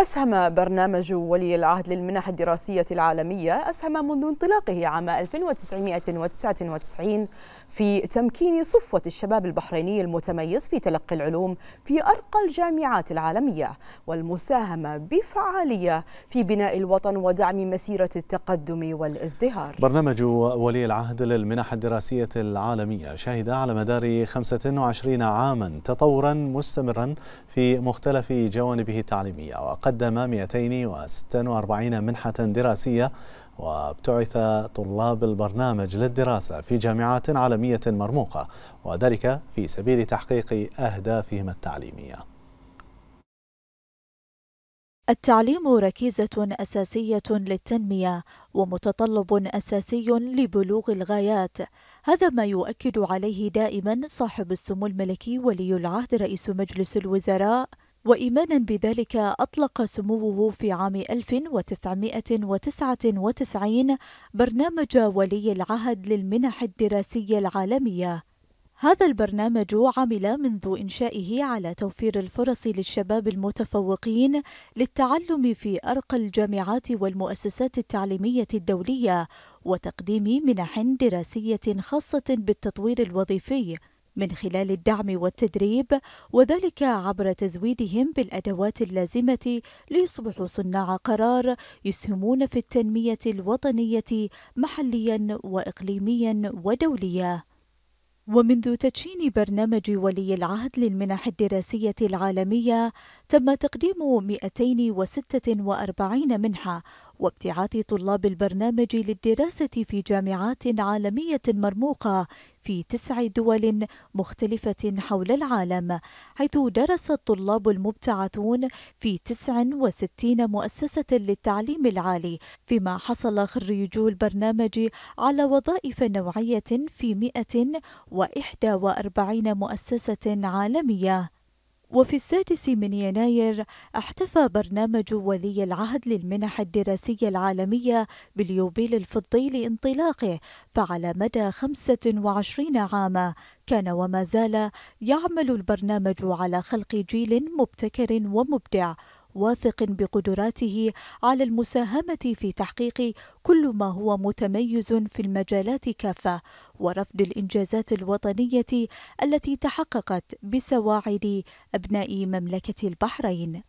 أسهم برنامج ولي العهد للمنح الدراسية العالمية أسهم منذ انطلاقه عام 1999 في تمكين صفوة الشباب البحريني المتميز في تلقي العلوم في أرقى الجامعات العالمية والمساهمة بفعالية في بناء الوطن ودعم مسيرة التقدم والازدهار برنامج ولي العهد للمنح الدراسية العالمية شهد على مدار 25 عاما تطورا مستمرا في مختلف جوانبه التعليمية وقد قدم 246 منحة دراسية وابتعث طلاب البرنامج للدراسة في جامعات عالمية مرموقة وذلك في سبيل تحقيق أهدافهم التعليمية التعليم ركيزة أساسية للتنمية ومتطلب أساسي لبلوغ الغايات هذا ما يؤكد عليه دائما صاحب السمو الملكي ولي العهد رئيس مجلس الوزراء وإيمانا بذلك أطلق سموه في عام 1999 برنامج ولي العهد للمنح الدراسية العالمية هذا البرنامج عمل منذ إنشائه على توفير الفرص للشباب المتفوقين للتعلم في أرقى الجامعات والمؤسسات التعليمية الدولية وتقديم منح دراسية خاصة بالتطوير الوظيفي من خلال الدعم والتدريب وذلك عبر تزويدهم بالأدوات اللازمة ليصبحوا صناع قرار يسهمون في التنمية الوطنية محليا وإقليميا ودوليا ومنذ تدشين برنامج ولي العهد للمنح الدراسية العالمية تم تقديم 246 منحة وابتعاث طلاب البرنامج للدراسة في جامعات عالمية مرموقة في تسع دول مختلفة حول العالم حيث درس الطلاب المبتعثون في 69 مؤسسة للتعليم العالي فيما حصل خريجو البرنامج على وظائف نوعية في 141 مؤسسة عالمية وفي السادس من يناير احتفى برنامج ولي العهد للمنح الدراسية العالمية باليوبيل الفضي لانطلاقه فعلى مدى 25 عاما كان وما زال يعمل البرنامج على خلق جيل مبتكر ومبدع واثق بقدراته على المساهمه في تحقيق كل ما هو متميز في المجالات كافه ورفض الانجازات الوطنيه التي تحققت بسواعد ابناء مملكه البحرين